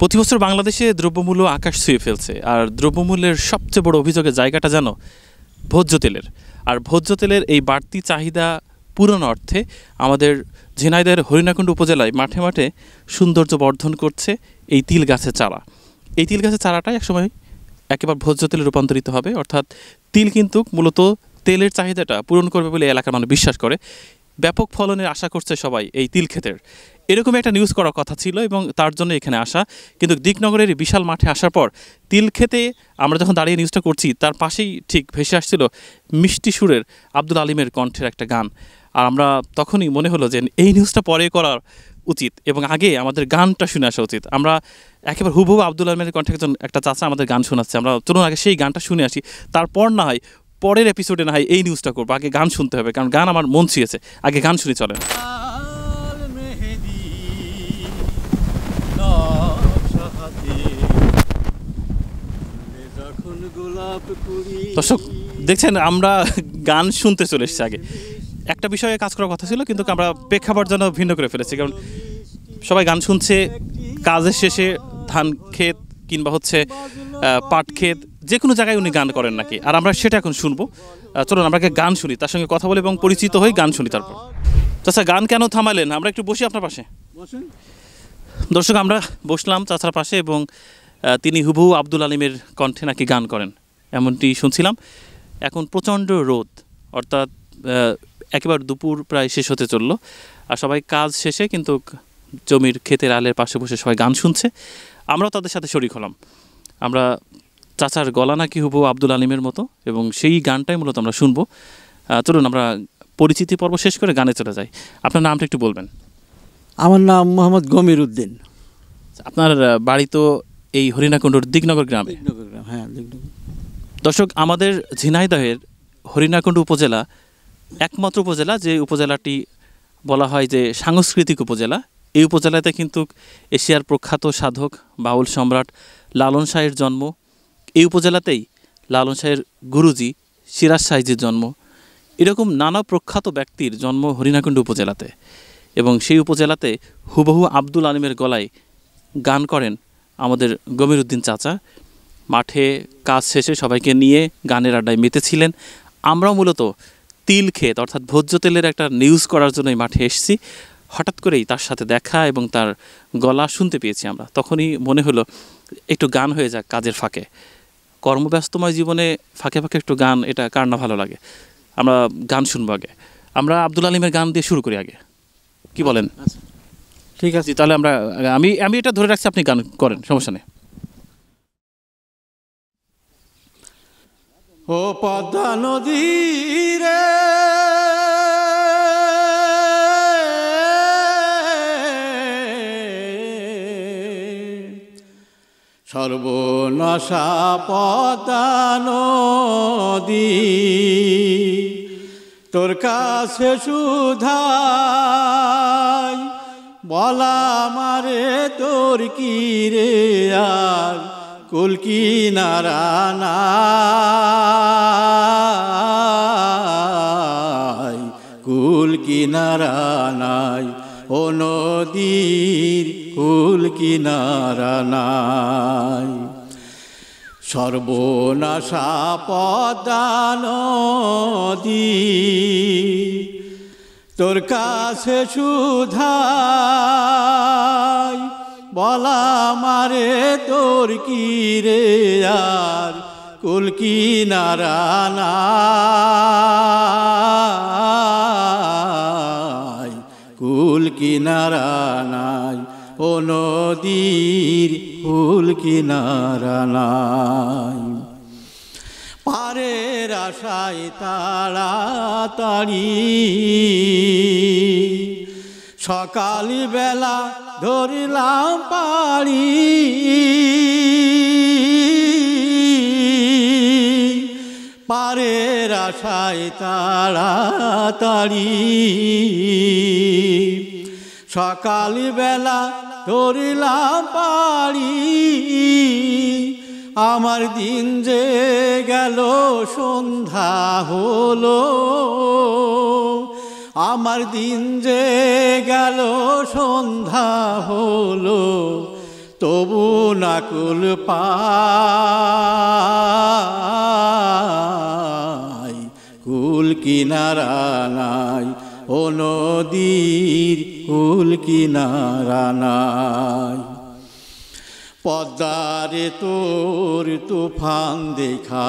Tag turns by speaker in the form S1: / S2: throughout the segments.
S1: প্রতি বছর বাংলাদেশে দ্রব্যমূল্য আকাশ ছুঁয়ে ফেলছে আর দ্রব্যমূল্যের সবচেয়ে বড় অভিযোগের জায়গাটা যেন ভোজ্য তেলের আর ভোজ্য তেলের এই বাড়তি চাহিদা পূরণ অর্থে আমাদের ঝিনাইদের হরিণাকুণ্ড উপজেলায় মাঠে মাঠে সৌন্দর্য বর্ধন করছে এই তিল গাছের চারা এই তিল গাছের চারাটাই একসময় একেবারে ভোজ্য তেলে রূপান্তরিত হবে অর্থাৎ তিল কিন্তু মূলত তেলের চাহিদাটা পূরণ করবে বলে এলাকার মানুষ বিশ্বাস করে ব্যাপক ফলনের আশা করছে সবাই এই তিল ক্ষেতের এরকম একটা নিউজ করার কথা ছিল এবং তার জন্য এখানে আসা কিন্তু দিকনগরের বিশাল মাঠে আসার পর তিল খেতে আমরা যখন দাঁড়িয়ে নিউজটা করছি তার পাশেই ঠিক ভেসে আসছিল মিষ্টি সুরের আব্দুল আলিমের কণ্ঠের একটা গান আর আমরা তখনই মনে হলো যে এই নিউজটা পরে করার উচিত এবং আগে আমাদের গানটা শুনে আসা উচিত আমরা একেবারে হুবহু আব্দুল আলমের কণ্ঠে একজন একটা চাচা আমাদের গান শোনাচ্ছে আমরা চলুন আগে সেই গানটা শুনে আসি তারপর না হয় পরের এপিসোডে না হয় এই নিউজটা করবো আগে গান শুনতে হবে কারণ গান আমার মন ছুঁয়েছে আগে গান শুনে চলেন দর্শক দেখছেন আমরা গান শুনতে চলে এসেছি আগে একটা বিষয়ে কাজ করার কথা ছিল কিন্তু আমরা প্রেক্ষাপট যেন ভিন্ন করে ফেলেছি কারণ সবাই গান শুনছে কাজের শেষে ধান ক্ষেত কিংবা হচ্ছে পাট ক্ষেত যে কোনো জায়গায় উনি গান করেন নাকি আর আমরা সেটা এখন শুনবো চলুন আমরা গান শুনি তার সঙ্গে কথা বলে এবং পরিচিত হই গান শুনি তারপর চাচা আচ্ছা, গান কেন থামালেন আমরা একটু বসি আপনার পাশে দর্শক আমরা বসলাম চাচার পাশে এবং তিনি হুবহু আব্দুল আলিমের কণ্ঠে নাকি গান করেন এমনটি শুনছিলাম এখন প্রচণ্ড রোদ অর্থাৎ একেবারে দুপুর প্রায় শেষ হতে চললো আর সবাই কাজ শেষে কিন্তু জমির ক্ষেতের আলের পাশে বসে সবাই গান শুনছে আমরাও তাদের সাথে শরিক হলাম আমরা চাচার গলা নাকি হুবহু আব্দুল আলিমের মতো এবং সেই গানটাই মূলত আমরা শুনবো চলুন আমরা পরিচিতি পর্ব শেষ করে গানে চলে যাই আপনার নামটা একটু বলবেন আমার নাম মোহাম্মদ গমির উদ্দিন আচ্ছা, আপনার বাড়ি তো এই হরিণাকুণ্ডুর দিগনগর গ্রামে হ্যাঁ দর্শক আমাদের ঝিনাইদহের হরিণাকুণ্ড উপজেলা একমাত্র উপজেলা যে উপজেলাটি বলা হয় যে সাংস্কৃতিক উপজেলা এই উপজেলাতে কিন্তু এশিয়ার প্রখ্যাত সাধক বাউল সম্রাট লালন শাহের জন্ম এই উপজেলাতেই লালন শাহের গুরুজি সিরাজ শাহজির জন্ম এরকম নানা প্রখ্যাত ব্যক্তির জন্ম হরিণাকুণ্ড উপজেলাতে এবং সেই উপজেলাতে হুবহু আব্দুল আলিমের গলায় গান করেন আমাদের গমির উদ্দিন চাচা মাঠে কাজ শেষে সবাইকে নিয়ে গানের আড্ডায় মেতেছিলেন আমরাও মূলত তিল ক্ষেত অর্থাৎ ভোজ্য তেলের একটা নিউজ করার জন্য এই মাঠে এসেছি হঠাৎ করেই তার সাথে দেখা এবং তার গলা শুনতে পেয়েছি আমরা তখনই মনে হলো একটু গান হয়ে যাক কাজের ফাঁকে কর্মব্যস্তময় জীবনে ফাঁকে ফাঁকে একটু গান এটা কার না ভালো লাগে আমরা গান শুনবো আগে আমরা আব্দুল আলিমের গান দিয়ে শুরু করি আগে কি বলেন আচ্ছা ঠিক আছে তাহলে আমরা আমি আমি এটা ধরে রাখছি আপনি গান করেন সমস্যা নেই
S2: ও পদ্মা নদী রে সর্বনশা পদ্মা নদী তোর কাছে সুধা বলা মারে তোর কি রে আর কুলকি নারানা কুল কিনারা ও নদীর কুলকি কিনারা সর্বনাশা পদানদী তোর কাছে সুধা বলা মারে তোর কি রে আর কুল নারানা কুল কি নাই ও নদীর কুল কি নাই প্রেমের আশায় তাড়াতাড়ি সকালি বেলা ধরিলাম পাড়ি পারের আশায় তাড়াতাড়ি সকালবেলা ধরিলাম পাড়ি আমার দিন যে গেল সন্ধ্যা হলো আমার দিন যে গেল সন্ধ্যা হলো তবু নাকুল পাই কুল কিনারা নাই ও নদীর কুল কিনারা নাই পদ্মারে তোর তুফান দেখা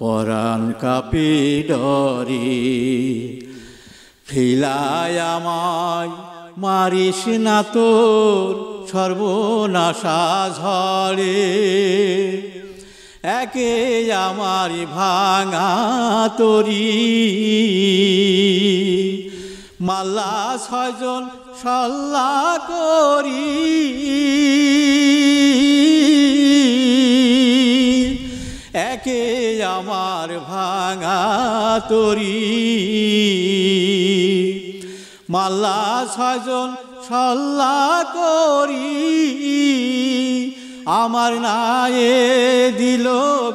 S2: পরাণ কাপি ডরে ফিলায় আমায় মারিস না তোর সর্বনাশা ঝড়ে একে আমার ভাঙা তরি মাল্লা ছয়জন সল্লা করি একে আমার ভাঙা তরি মাল্লা ছজন সল্লা করি আমার নায়ে দিল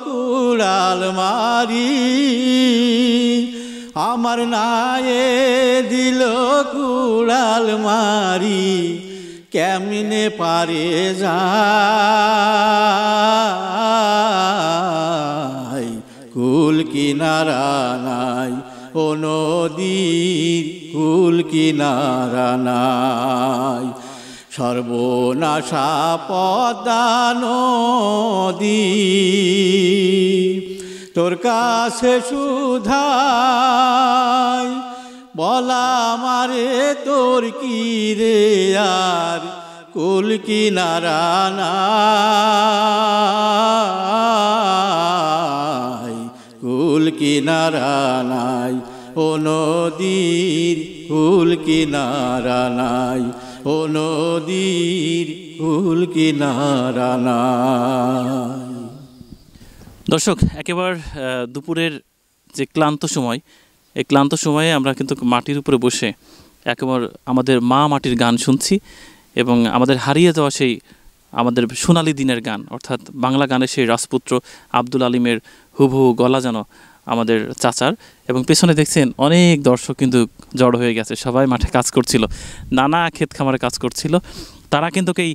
S2: কুড়াল মারি আমার নায়ে দিল কুড়াল মারি কেমনে পারে যা কুল কিনারা নাই ও নদীর কুল কিনারা নাই সর্বনাশা পদানদী তোর কাছে সুধাই বলা মারে তোর কি রে আর কুল কি নারানাই কুল কি নারানাই ও নদীর কুল কি নারানাই ও নদীর কুল কি
S1: নারানাই দর্শক একেবার দুপুরের যে ক্লান্ত সময় এই ক্লান্ত সময়ে আমরা কিন্তু মাটির উপরে বসে একেবার আমাদের মা মাটির গান শুনছি এবং আমাদের হারিয়ে যাওয়া সেই আমাদের সোনালি দিনের গান অর্থাৎ বাংলা গানের সেই রাজপুত্র আব্দুল আলিমের হুবহু গলা যেন আমাদের চাচার এবং পেছনে দেখছেন অনেক দর্শক কিন্তু জড় হয়ে গেছে সবাই মাঠে কাজ করছিল নানা ক্ষেত খামারে কাজ করছিল তারা কিন্তু এই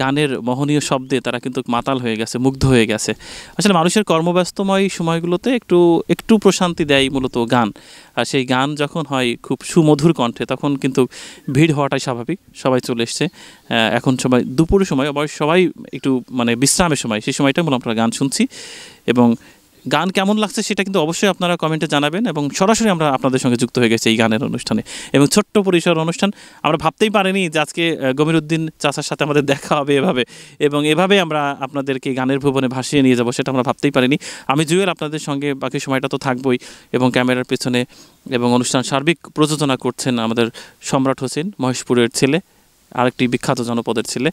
S1: গানের মোহনীয় শব্দে তারা কিন্তু মাতাল হয়ে গেছে মুগ্ধ হয়ে গেছে আসলে মানুষের কর্মব্যস্তময় সময়গুলোতে একটু একটু প্রশান্তি দেয় মূলত গান আর সেই গান যখন হয় খুব সুমধুর কণ্ঠে তখন কিন্তু ভিড় হওয়াটাই স্বাভাবিক সবাই চলে এসছে এখন সবাই দুপুরের সময় আবার সবাই একটু মানে বিশ্রামের সময় সেই সময়টা মূলত আমরা গান শুনছি এবং গান কেমন লাগছে সেটা কিন্তু অবশ্যই আপনারা কমেন্টে জানাবেন এবং সরাসরি আমরা আপনাদের সঙ্গে যুক্ত হয়ে গেছি এই গানের অনুষ্ঠানে এবং ছোট্ট পরিসর অনুষ্ঠান আমরা ভাবতেই পারিনি যে আজকে গমিরুদ্দিন চাচার সাথে আমাদের দেখা হবে এভাবে এবং এভাবে আমরা আপনাদেরকে গানের ভুবনে ভাসিয়ে নিয়ে যাব সেটা আমরা ভাবতেই পারিনি আমি জুয়েল আপনাদের সঙ্গে বাকি সময়টা তো থাকবই এবং ক্যামেরার পেছনে এবং অনুষ্ঠান সার্বিক প্রযোজনা করছেন আমাদের সম্রাট হোসেন মহেশপুরের ছেলে আরেকটি বিখ্যাত জনপদের ছেলে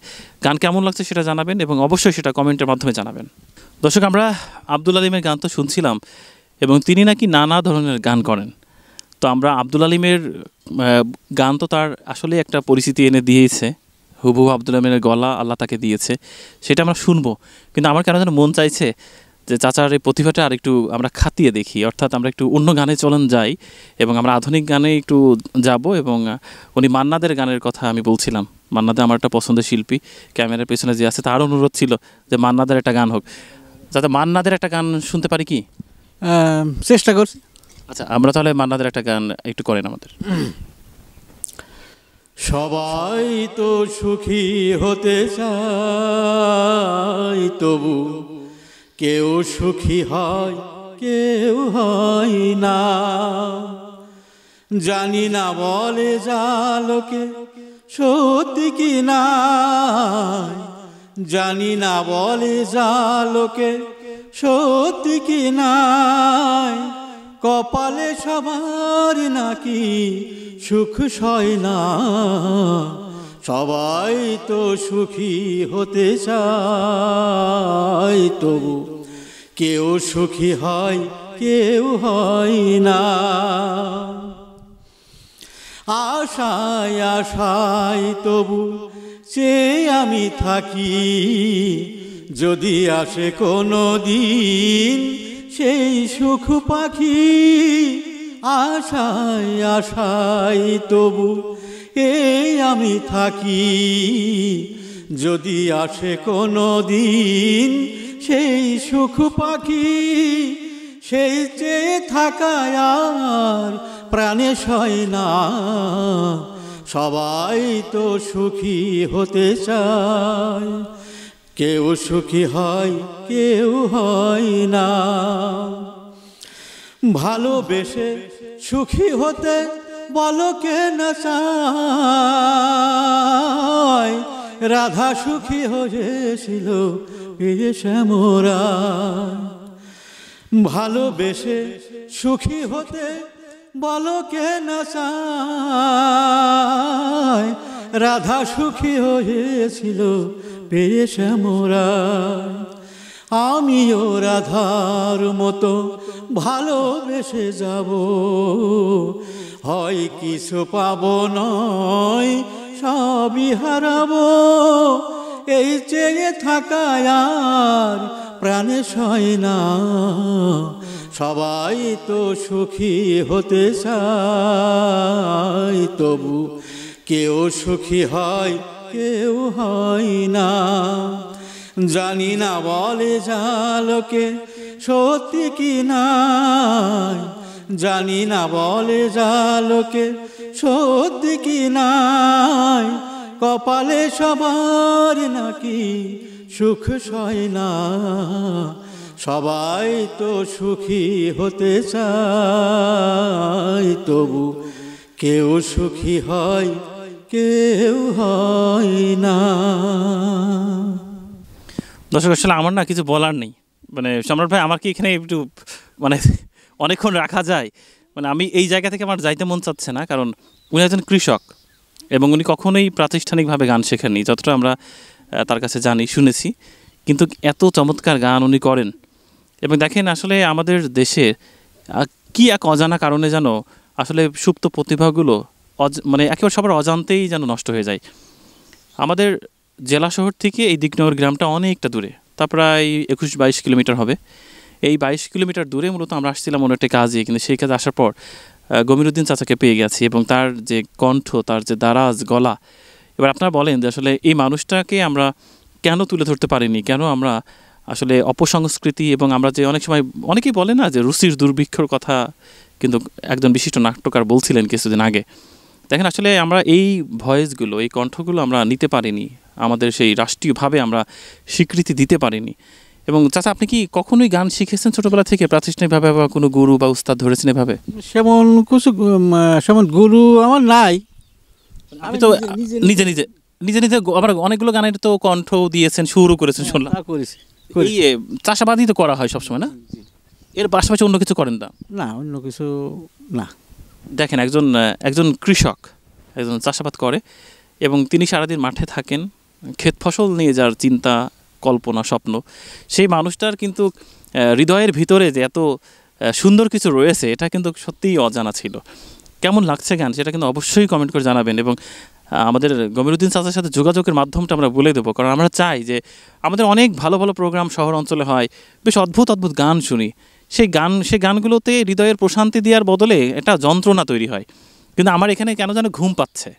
S1: গান কেমন লাগছে সেটা জানাবেন এবং অবশ্যই সেটা কমেন্টের মাধ্যমে জানাবেন দর্শক আমরা আব্দুল আলিমের গান তো শুনছিলাম এবং তিনি নাকি নানা ধরনের গান করেন তো আমরা আব্দুল আলিমের গান তো তার আসলে একটা পরিচিতি এনে দিয়েছে হুবহু আব্দুল আলিমের গলা আল্লাহ তাকে দিয়েছে সেটা আমরা শুনবো কিন্তু আমার কেন যেন মন চাইছে যে চাচার এই প্রতিভাটা আর একটু আমরা খাতিয়ে দেখি অর্থাৎ আমরা একটু অন্য গানে চলন যাই এবং আমরা আধুনিক গানে একটু যাব এবং উনি মান্নাদের গানের কথা আমি বলছিলাম মান্নাদের আমার একটা পছন্দের শিল্পী ক্যামেরার পেছনে যে আছে তার অনুরোধ ছিল যে মান্নাদের একটা গান হোক যাতে মান্নাদের একটা গান শুনতে পারি কি চেষ্টা করছি আচ্ছা আমরা তাহলে মান্নাদের একটা গান একটু করেন আমাদের
S2: সবাই তো সুখী হতে চায় তবু কেউ সুখী হয় কেউ হয় না জানি না বলে যা লোকে সত্যি কি নাই জানি না বলে যা লোকে সত্যি কি নাই কপালে সবার নাকি সুখ সয় না সবাই তো সুখী হতে চায় তবু কেউ সুখী হয় কেউ হয় না আশায় আশায় তবু সে আমি থাকি যদি আসে কোনো দিন সেই সুখ পাখি আশায় আশাই তবু এই আমি থাকি যদি আসে কোনো দিন সেই সুখ পাখি সেই চেয়ে থাকায় আর প্রাণে সয় না সবাই তো সুখী হতে চায় কেউ সুখী হয় কেউ হয় না ভালোবেসে সুখী হতে বলো কে না চায় রাধা সুখী হয়েছিল প্রিয় শ্যামরা ভালোবেসে সুখী হতে বলো কে না রাধা সুখী হয়েছিল পেয়ে মোরা আমিও রাধার মতো ভালোবেসে যাব হয় কিছু পাব নয় সবই হারাব এই চেয়ে থাকায় আর প্রাণে সয় না সবাই তো সুখী হতে চায় তবু কেউ সুখী হয় কেউ হয় না জানি না বলে জালোকে সত্যি কি না জানি না বলে জালোকে সত্যি কি নাই কপালে সবার নাকি সুখ সয় না সবাই তো সুখী হতে চায় তবু কেউ সুখী হয় কেউ
S1: হয় না দর্শক আসলে আমার না কিছু বলার নেই মানে সম্রাট ভাই আমার কি এখানে একটু মানে অনেকক্ষণ রাখা যায় মানে আমি এই জায়গা থেকে আমার যাইতে মন চাচ্ছে না কারণ উনি একজন কৃষক এবং উনি কখনোই প্রাতিষ্ঠানিকভাবে গান শেখেননি যতটা আমরা তার কাছে জানি শুনেছি কিন্তু এত চমৎকার গান উনি করেন এবং দেখেন আসলে আমাদের দেশের কি এক অজানা কারণে যেন আসলে সুপ্ত প্রতিভাগুলো মানে একেবারে সবার অজান্তেই যেন নষ্ট হয়ে যায় আমাদের জেলা শহর থেকে এই দিকনগর গ্রামটা অনেকটা দূরে তা প্রায় একুশ বাইশ কিলোমিটার হবে এই বাইশ কিলোমিটার দূরে মূলত আমরা আসছিলাম অন্য একটা কাজে কিন্তু সেই কাজে আসার পর গমিরুদ্দিন চাচাকে পেয়ে গেছি এবং তার যে কণ্ঠ তার যে দারাজ গলা এবার আপনারা বলেন যে আসলে এই মানুষটাকে আমরা কেন তুলে ধরতে পারিনি কেন আমরা আসলে অপসংস্কৃতি এবং আমরা যে অনেক সময় অনেকেই বলে না যে রুচির দুর্ভিক্ষর কথা কিন্তু একজন বিশিষ্ট নাট্যকার বলছিলেন কিছুদিন আগে দেখেন আসলে আমরা এই ভয়েসগুলো এই কণ্ঠগুলো আমরা নিতে পারিনি আমাদের সেই রাষ্ট্রীয়ভাবে আমরা স্বীকৃতি দিতে পারিনি এবং চাচা আপনি কি কখনোই গান শিখেছেন ছোটবেলা থেকে প্রাতিষ্ঠানিকভাবে বা কোনো গুরু বা উস্তাদ ধরেছেন এভাবে
S2: সেমন কিছু সেমন গুরু আমার নাই
S1: আমি তো নিজে নিজে নিজে নিজে আবার অনেকগুলো গানের তো কণ্ঠ দিয়েছেন শুরু করেছেন হ্যাঁ, শুনলাম করেছি ইয়ে চাষাবাদই তো করা হয় সবসময় না এর পাশাপাশি অন্য কিছু করেন না না অন্য কিছু না দেখেন একজন একজন কৃষক একজন চাষাবাদ করে এবং তিনি সারাদিন মাঠে থাকেন ক্ষেত ফসল নিয়ে যার চিন্তা কল্পনা স্বপ্ন সেই মানুষটার কিন্তু হৃদয়ের ভিতরে যে এত সুন্দর কিছু রয়েছে এটা কিন্তু সত্যিই অজানা ছিল কেমন লাগছে গান সেটা কিন্তু অবশ্যই কমেন্ট করে জানাবেন এবং আমাদের গমিরুদ্দিন চাচার সাথে যোগাযোগের মাধ্যমটা আমরা বলে দেবো কারণ আমরা চাই যে আমাদের অনেক ভালো ভালো প্রোগ্রাম শহর অঞ্চলে হয় বেশ অদ্ভুত অদ্ভুত গান শুনি সেই গান সেই গানগুলোতে হৃদয়ের প্রশান্তি দেওয়ার বদলে একটা যন্ত্রণা তৈরি হয় কিন্তু আমার এখানে কেন যেন ঘুম পাচ্ছে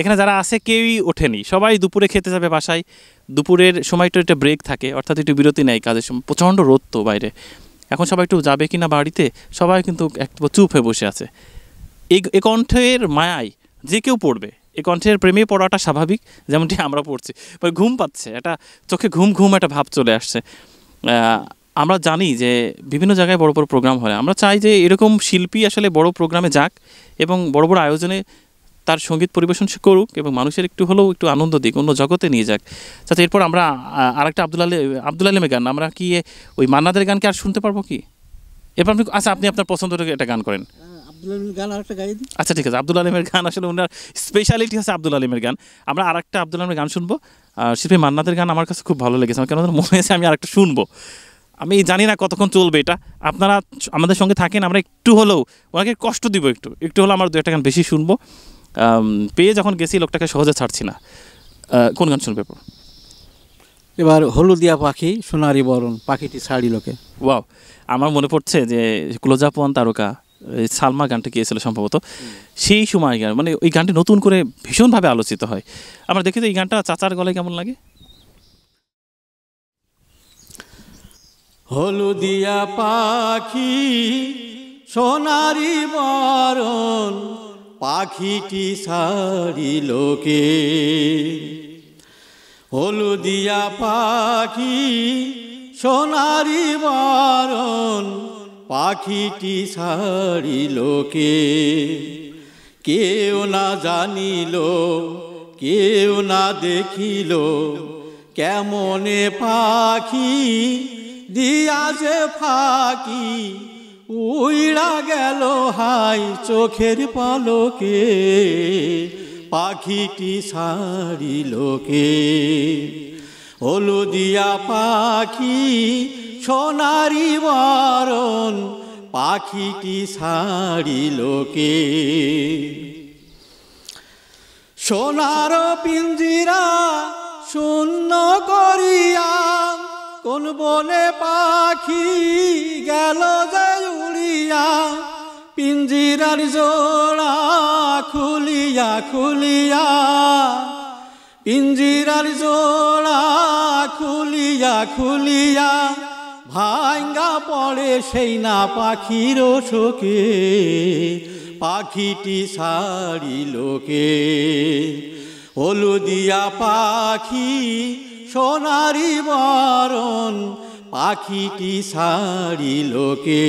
S1: এখানে যারা আছে কেউই ওঠেনি সবাই দুপুরে খেতে যাবে বাসায় দুপুরের সময়টা একটা ব্রেক থাকে অর্থাৎ একটু বিরতি নেয় কাজের সময় প্রচণ্ড রোদ তো বাইরে এখন সবাই একটু যাবে কি না বাড়িতে সবাই কিন্তু এক চুপ হয়ে বসে আছে এই কণ্ঠের মায়ায় যে কেউ পড়বে এই কণ্ঠের প্রেমে পড়াটা স্বাভাবিক যেমনটি আমরা পড়ছি ঘুম পাচ্ছে এটা চোখে ঘুম ঘুম একটা ভাব চলে আসছে আমরা জানি যে বিভিন্ন জায়গায় বড় বড় প্রোগ্রাম হয় আমরা চাই যে এরকম শিল্পী আসলে বড় প্রোগ্রামে যাক এবং বড় বড় আয়োজনে তার সঙ্গীত পরিবেশন সে করুক এবং মানুষের একটু হলেও একটু আনন্দ দিক অন্য জগতে নিয়ে যাক আচ্ছা এরপর আমরা আরেকটা আব্দুল আলী আব্দুল আলিমের গান আমরা কি ওই মান্নাদের গানকে আর শুনতে পারবো কি এরপর আপনি আচ্ছা আপনি আপনার পছন্দটাকে একটা গান করেন গান আরেকটা আচ্ছা ঠিক আছে আব্দুল আলিমের গান আসলে ওনার স্পেশালিটি হচ্ছে আব্দুল আলিমের গান আমরা আরেকটা আব্দুল আলিমের গান শুনবো আর শিল্পী মান্নাতের গান আমার কাছে খুব ভালো লেগেছে আমার কেন মনে হয়েছে আমি আরেকটা শুনবো আমি জানি না কতক্ষণ চলবে এটা আপনারা আমাদের সঙ্গে থাকেন আমরা একটু হলেও ওনাকে কষ্ট দিব একটু একটু হলেও আমার দু একটা গান বেশি শুনবো পেয়ে যখন গেছি লোকটাকে সহজে ছাড়ছি না কোন গান শুনবে
S2: এবার হলুদিয়া পাখি সোনারি বরণ পাখিটি ছাড়ি লোকে
S1: ওয়াও আমার মনে পড়ছে যে ক্লোজাপন তারকা সালমা গানটা গিয়েছিল সম্ভবত সেই সময় গান মানে ওই গানটি নতুন করে ভীষণভাবে আলোচিত হয় আমরা দেখি তো এই গানটা চাচার গলায় কেমন লাগে হলুদিয়া পাখি
S2: সোনারি বরণ পাখিটি সারি লোকে হলুদিয়া পাখি সোনারি বরণ পাখিটি সারিল লোকে কেউ না জানিল কেউ না দেখিল কেমনে পাখি দিয়া যে ফাঁকি উইড়া গেল হাই চোখের পালকে পাখিটি সারিল লোকে হলুদিয়া পাখি সোনারি বরণ কি ছাড়িল লোকে সোনার পিঞ্জিরা শূন্য করিয়া কোন বনে পাখি গেল যে উড়িয়া পিঞ্জিরার জোড়া খুলিয়া খুলিয়া পিঞ্জিরার জোড়া খুলিয়া খুলিয়া ভাঙ্গা পড়ে সেই না পাখির শোকে পাখিটি সারি লোকে হলুদিয়া পাখি সোনারি বরণ পাখিটি সারি লোকে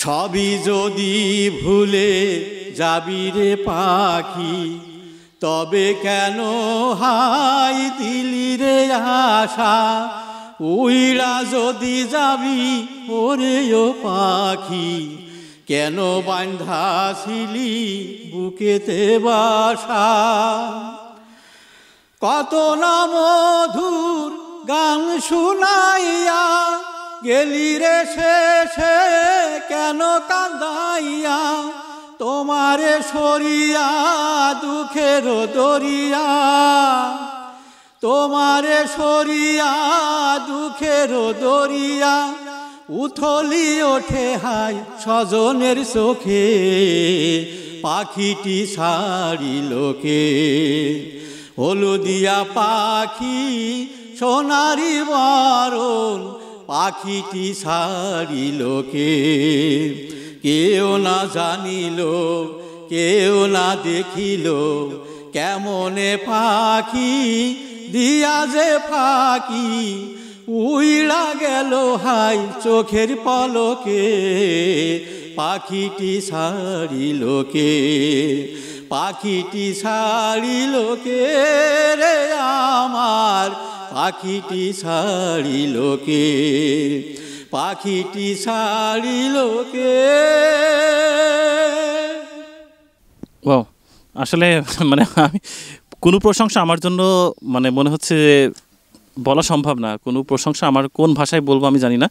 S2: ছবি যদি ভুলে যাবি রে পাখি তবে কেন হাই দিলি রে আশা উইড়া যদি যাবি ওরে ও পাখি কেন বান্ধাছিলি বুকেতে বাসা কত না মধুর গান শুনাইয়া গেলি রে শেষে কেন কাঁদাইয়া তোমারে সরিয়া দুঃখের দরিয়া তোমারে সরিয়া দুঃখের দরিয়া উথলি ওঠে হাই স্বজনের চোখে পাখিটি ছাড়ি লোকে হলুদিয়া পাখি সোনারি বারণ পাখিটি ছাড়ি লোকে কেউ না জানিল কেউ না দেখিল কেমনে পাখি দিয়া যে ফাঁকি উইড়া গেল হাই চোখের পলকে পাখিটি লোকে পাখিটি লোকে রে আমার পাখিটি লোকে
S1: পাখিটি সারিলোকে ওয়াও আসলে মানে আমি কোনো প্রশংসা আমার জন্য মানে মনে হচ্ছে বলা সম্ভব না কোনো প্রশংসা আমার কোন ভাষায় বলবো আমি জানি না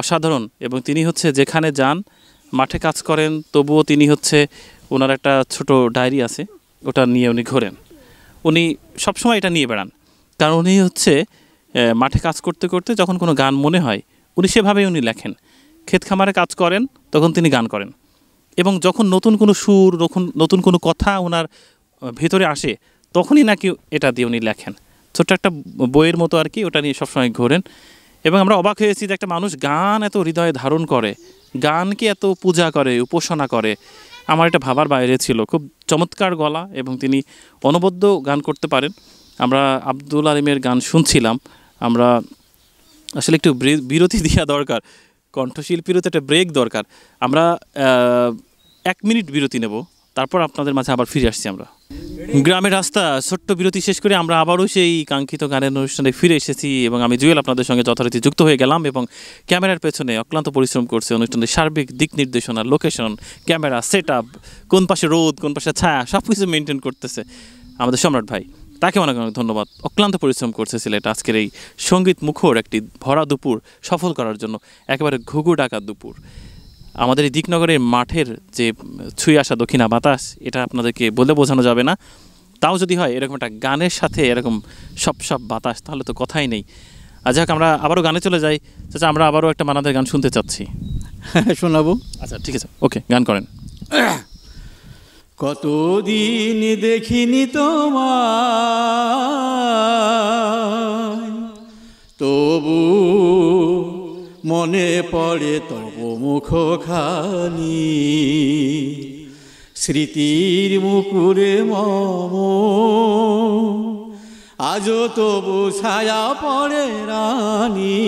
S1: অসাধারণ এবং তিনি হচ্ছে যেখানে যান মাঠে কাজ করেন তবুও তিনি হচ্ছে ওনার একটা ছোট ডায়েরি আছে ওটা নিয়ে উনি ঘোরেন উনি সবসময় এটা নিয়ে বেড়ান কারণ উনি হচ্ছে মাঠে কাজ করতে করতে যখন কোনো গান মনে হয় উনি সেভাবেই উনি লেখেন ক্ষেত খামারে কাজ করেন তখন তিনি গান করেন এবং যখন নতুন কোনো সুর নতুন নতুন কোনো কথা ওনার ভিতরে আসে তখনই নাকি এটা দিয়ে উনি লেখেন ছোট্ট একটা বইয়ের মতো আর কি ওটা নিয়ে সবসময় ঘোরেন এবং আমরা অবাক হয়েছি যে একটা মানুষ গান এত হৃদয়ে ধারণ করে গানকে এত পূজা করে উপাসনা করে আমার এটা ভাবার বাইরে ছিল খুব চমৎকার গলা এবং তিনি অনবদ্য গান করতে পারেন আমরা আব্দুল আলিমের গান শুনছিলাম আমরা আসলে একটু বিরতি দেওয়া দরকার কণ্ঠশিল্পীরও তো একটা ব্রেক দরকার আমরা এক মিনিট বিরতি নেব তারপর আপনাদের মাঝে আবার ফিরে আসছি আমরা গ্রামের রাস্তা ছোট্ট বিরতি শেষ করে আমরা আবারও সেই কাঙ্ক্ষিত গানের অনুষ্ঠানে ফিরে এসেছি এবং আমি জুয়েল আপনাদের সঙ্গে যথারীতি যুক্ত হয়ে গেলাম এবং ক্যামেরার পেছনে অক্লান্ত পরিশ্রম করছে অনুষ্ঠানের সার্বিক দিক নির্দেশনা লোকেশন ক্যামেরা সেট আপ কোন পাশে রোদ কোন পাশে ছায়া সব কিছু মেনটেন করতেছে আমাদের সম্রাট ভাই তাকে অনেক অনেক ধন্যবাদ অক্লান্ত পরিশ্রম করছে সিলেট আজকের এই সঙ্গীত মুখর একটি ভরা দুপুর সফল করার জন্য একেবারে ঘুঘু ডাকা দুপুর আমাদের এই দিকনগরের মাঠের যে ছুঁয়ে আসা দক্ষিণা বাতাস এটা আপনাদেরকে বলে বোঝানো যাবে না তাও যদি হয় এরকম একটা গানের সাথে এরকম সব সব বাতাস তাহলে তো কথাই নেই আর যাক আমরা আবারও গানে চলে যাই চাচা আমরা আবারও একটা মানাদের গান শুনতে চাচ্ছি শোনাবো আচ্ছা ঠিক আছে ওকে গান করেন
S2: কতদিন দেখিনি তোমার তবু মনে পড়ে তব খানি স্মৃতির মুকুরে মম আজও তবু ছায়া পড়ে রানী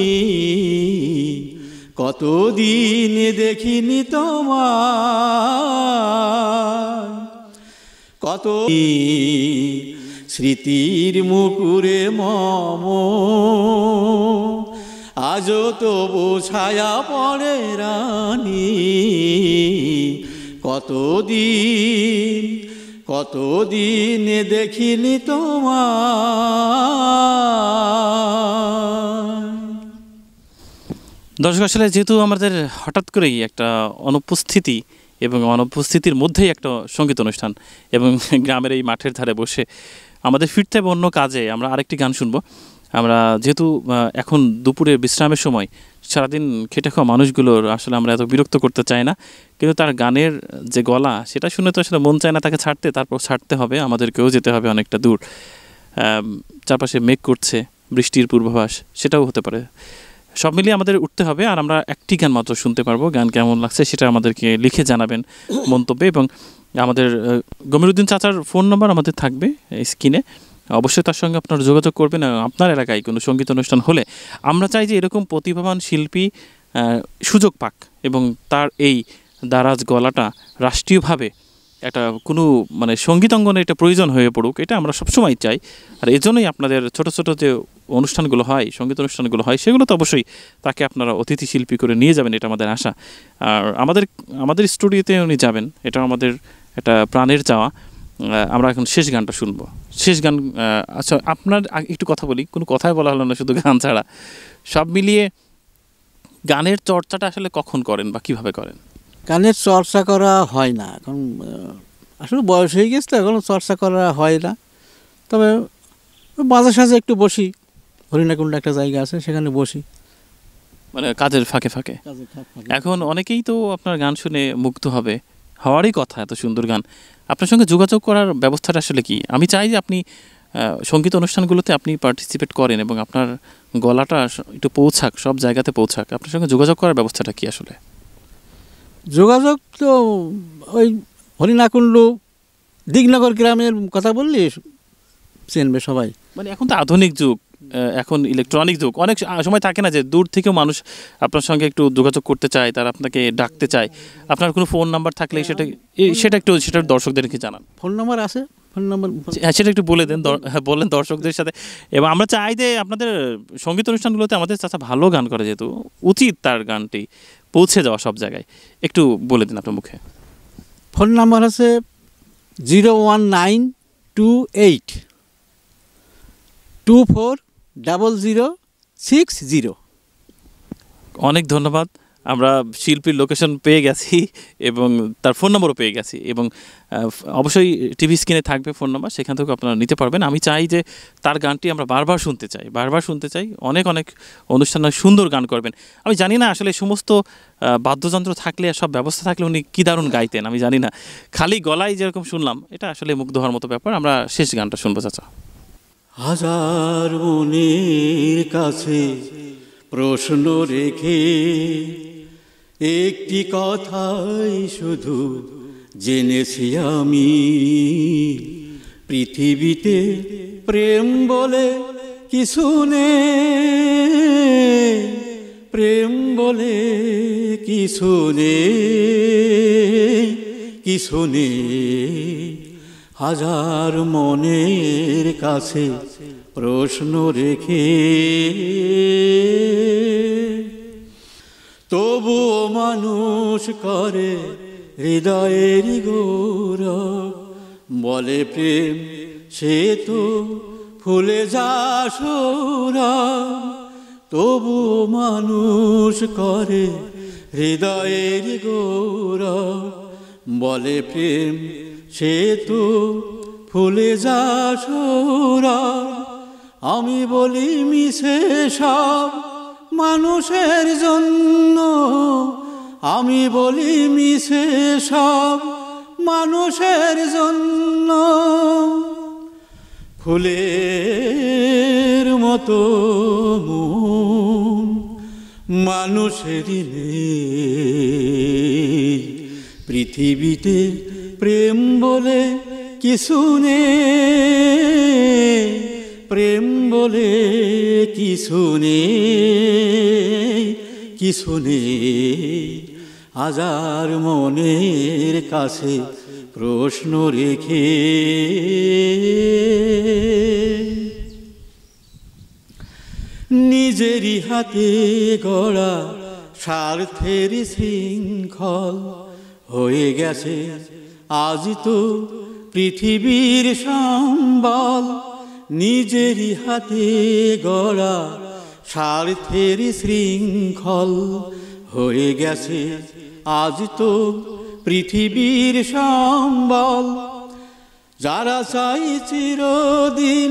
S2: কতদিন দেখিনি তোমার কত স্মৃতির মুকুরে মম আজও তো ছায়া পড়ে রানী কতদিন কতদিন দেখিনি তোমার
S1: দর্শক আসলে যেহেতু আমাদের হঠাৎ করেই একটা অনুপস্থিতি এবং অনুপস্থিতির মধ্যেই একটা সঙ্গীত অনুষ্ঠান এবং গ্রামের এই মাঠের ধারে বসে আমাদের ফিরতে হবে অন্য কাজে আমরা আরেকটি গান শুনবো আমরা যেহেতু এখন দুপুরে বিশ্রামের সময় সারাদিন খেটে খাওয়া মানুষগুলোর আসলে আমরা এত বিরক্ত করতে চাই না কিন্তু তার গানের যে গলা সেটা শুনে তো আসলে মন চায় না তাকে ছাড়তে তারপর ছাড়তে হবে আমাদেরকেও যেতে হবে অনেকটা দূর চারপাশে মেঘ করছে বৃষ্টির পূর্বাভাস সেটাও হতে পারে সব মিলিয়ে আমাদের উঠতে হবে আর আমরা একটি গান মাত্র শুনতে পারবো গান কেমন লাগছে সেটা আমাদেরকে লিখে জানাবেন মন্তব্যে এবং আমাদের গমিরুদ্দিন চাচার ফোন নম্বর আমাদের থাকবে স্ক্রিনে অবশ্যই তার সঙ্গে আপনারা যোগাযোগ করবেন আপনার এলাকায় কোনো সঙ্গীত অনুষ্ঠান হলে আমরা চাই যে এরকম প্রতিভাবান শিল্পী সুযোগ পাক এবং তার এই দারাজ গলাটা রাষ্ট্রীয়ভাবে একটা কোনো মানে সঙ্গীত অঙ্গনে এটা প্রয়োজন হয়ে পড়ুক এটা আমরা সবসময় চাই আর এজন্যই আপনাদের ছোট ছোট যে অনুষ্ঠানগুলো হয় সঙ্গীত অনুষ্ঠানগুলো হয় সেগুলো তো অবশ্যই তাকে আপনারা অতিথি শিল্পী করে নিয়ে যাবেন এটা আমাদের আশা আর আমাদের আমাদের স্টুডিওতে উনি যাবেন এটা আমাদের একটা প্রাণের চাওয়া আমরা এখন শেষ গানটা শুনবো শেষ গান আচ্ছা আপনার একটু কথা বলি কোনো কথাই বলা হলো না শুধু গান ছাড়া সব মিলিয়ে গানের চর্চাটা আসলে কখন করেন বা কিভাবে করেন
S2: গানের চর্চা করা হয় না এখন আসলে বয়স হয়ে গেছে তো এখন চর্চা করা হয় না তবে মাঝে সাজে একটু বসি হরিণাকুণ্ড একটা জায়গা আছে সেখানে বসি
S1: মানে কাজের ফাঁকে ফাঁকে এখন অনেকেই তো আপনার গান শুনে মুগ্ধ হবে হওয়ারই কথা এত সুন্দর গান আপনার সঙ্গে যোগাযোগ করার ব্যবস্থাটা আসলে কি আমি চাই যে আপনি সঙ্গীত অনুষ্ঠানগুলোতে আপনি পার্টিসিপেট করেন এবং আপনার গলাটা একটু পৌঁছাক সব জায়গাতে পৌঁছাক আপনার সঙ্গে যোগাযোগ করার ব্যবস্থাটা কি আসলে
S2: যোগাযোগ তো ওই
S1: হরিণাকুণ্ডু দিগনগর গ্রামের কথা বললি চিনবে সবাই মানে এখন তো আধুনিক যুগ এখন ইলেকট্রনিক যুগ অনেক সময় থাকে না যে দূর থেকেও মানুষ আপনার সঙ্গে একটু যোগাযোগ করতে চায় তারা আপনাকে ডাকতে চায় আপনার কোনো ফোন নাম্বার থাকলে সেটা সেটা একটু সেটা দর্শকদেরকে জানান
S2: ফোন নাম্বার আছে ফোন নাম্বার
S1: হ্যাঁ সেটা একটু বলে দেন হ্যাঁ, বললেন দর্শকদের সাথে এবং আমরা চাই যে আপনাদের সঙ্গীত অনুষ্ঠানগুলোতে আমাদের চাচা ভালো গান করে যেহেতু উচিত তার গানটি পৌঁছে যাওয়া সব জায়গায় একটু বলে দিন আপনার মুখে ফোন
S2: নাম্বার আছে zero one nine two eight two four double zero six zero
S1: অনেক ধন্যবাদ আমরা শিল্পীর লোকেশন পেয়ে গেছি এবং তার ফোন নম্বরও পেয়ে গেছি এবং অবশ্যই টিভি স্ক্রিনে থাকবে ফোন নম্বর সেখান থেকেও আপনারা নিতে পারবেন আমি চাই যে তার গানটি আমরা বারবার শুনতে চাই বারবার শুনতে চাই অনেক অনেক অনুষ্ঠানে সুন্দর গান করবেন আমি জানি না আসলে সমস্ত বাদ্যযন্ত্র থাকলে সব ব্যবস্থা থাকলে উনি কী দারুণ গাইতেন আমি জানি না খালি গলায় যেরকম শুনলাম এটা আসলে মুগ্ধ হওয়ার মতো ব্যাপার আমরা শেষ গানটা শুনবো চাচা
S2: হাজার মনের কাছে প্রশ্ন রেখে একটি কথাই শুধু জেনেছি আমি পৃথিবীতে প্রেম বলে কিছু নেই প্রেম বলে কিছু নেই কিছু নেই হাজার মনের কাছে প্রশ্ন রেখে তবু মানুষ করে হৃদয়ের গৌরব বলে প্রেম সে তো ফুলে যা তবু মানুষ করে হৃদয়ের গৌরব বলে প্রেম সে তু ফুলে যা সুরা আমি বলি মিশে সব মানুষের জন্য আমি বলি মিশে সব মানুষের জন্য ফুলের মতো মানুষের মানুষের পৃথিবীতে প্রেম বলে কিছু নেই প্রেম বলে কিছু নেই কিছু নেই হাজার মনের কাছে প্রশ্ন রেখে নিজেরই হাতে গড়া স্বার্থের শৃঙ্খল হয়ে গেছে আজ তো পৃথিবীর সম্বল নিজেরই হাতে গড়া স্বার্থের শৃঙ্খল হয়ে গেছে আজ তো পৃথিবীর সম্বল যারা চাই চিরদিন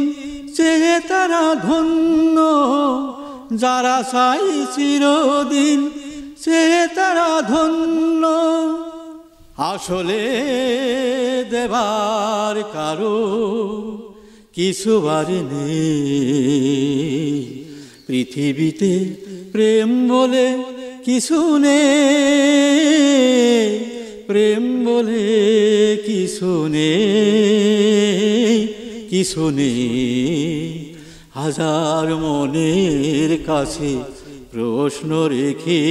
S2: চেয়ে তারা ধন্য যারা চাই চিরদিন চেয়ে তারা ধন্য আসলে দেবার কারো কিছু আর নেই পৃথিবীতে প্রেম বলে কিছু নেই প্রেম বলে কিছু নেই কিছু হাজার মনের কাছে প্রশ্ন রেখে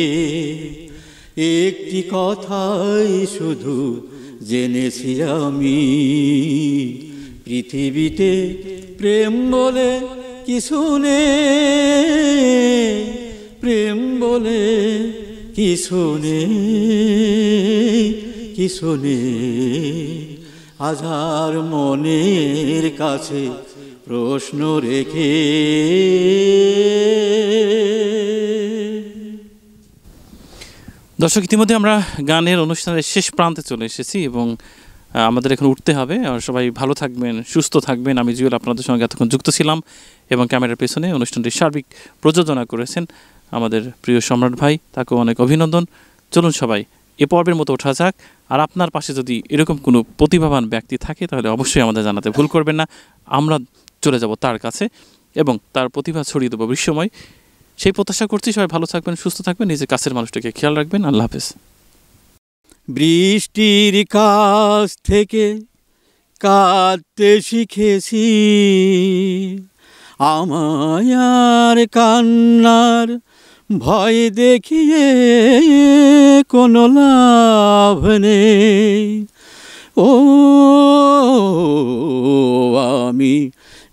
S2: একটি কথাই শুধু জেনেছি আমি পৃথিবীতে প্রেম বলে কিছু নেই প্রেম বলে কিছু নেই কিছু নেই মনের কাছে প্রশ্ন রেখে
S1: দর্শক ইতিমধ্যে আমরা গানের অনুষ্ঠানের শেষ প্রান্তে চলে এসেছি এবং আমাদের এখন উঠতে হবে আর সবাই ভালো থাকবেন সুস্থ থাকবেন আমি জুয়েল আপনাদের সঙ্গে এতক্ষণ যুক্ত ছিলাম এবং ক্যামেরার পেছনে অনুষ্ঠানটি সার্বিক প্রযোজনা করেছেন আমাদের প্রিয় সম্রাট ভাই তাকেও অনেক অভিনন্দন চলুন সবাই এ পর্বের মতো ওঠা যাক আর আপনার পাশে যদি এরকম কোনো প্রতিভাবান ব্যক্তি থাকে তাহলে অবশ্যই আমাদের জানাতে ভুল করবেন না আমরা চলে যাব তার কাছে এবং তার প্রতিভা ছড়িয়ে দেবো বিশ্বময় সেই প্রত্যাশা করছি সবাই ভালো থাকবেন সুস্থ থাকবেন নিজের কাছের মানুষটাকে খেয়াল রাখবেন আল্লাহ হাফেজ বৃষ্টির কাছ
S2: থেকে কাঁদতে শিখেছি আমার কান্নার ভয় দেখিয়ে কোনো লাভ নেই ও আমি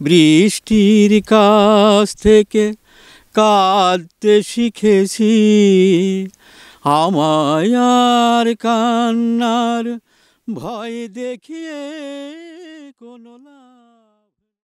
S2: বৃষ্টির কাছ থেকে কাঁদতে শিখেছি আমায়ার কান্নার ভয় দেখিয়ে কোনো